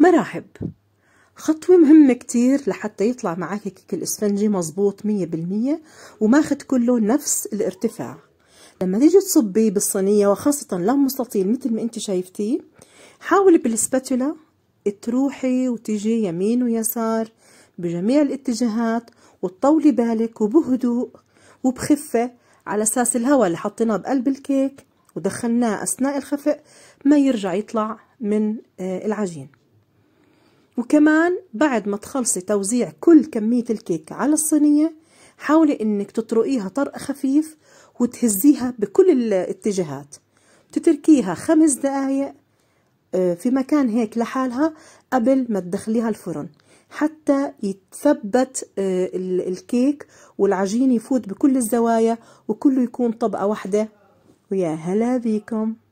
مراحب خطوة مهمة كتير لحتى يطلع معك كيك الاسفنجي مظبوط مية بالمية وماخد كله نفس الارتفاع لما تيجي تصبي بالصينية وخاصة لو مستطيل مثل ما انت شايفتيه حاولي بالسباتولا تروحي وتيجي يمين ويسار بجميع الاتجاهات وتطولي بالك وبهدوء وبخفة على أساس الهواء اللي حطيناه بقلب الكيك ودخلناه أثناء الخفق ما يرجع يطلع من آه، العجين وكمان بعد ما تخلصي توزيع كل كمية الكيك على الصينية حاولي انك تطرقيها طرق خفيف وتهزيها بكل الاتجاهات تتركيها خمس دقايق آه، في مكان هيك لحالها قبل ما تدخليها الفرن حتى يتثبت آه، الكيك والعجين يفوت بكل الزوايا وكله يكون طبقة واحدة ويا هلا بيكم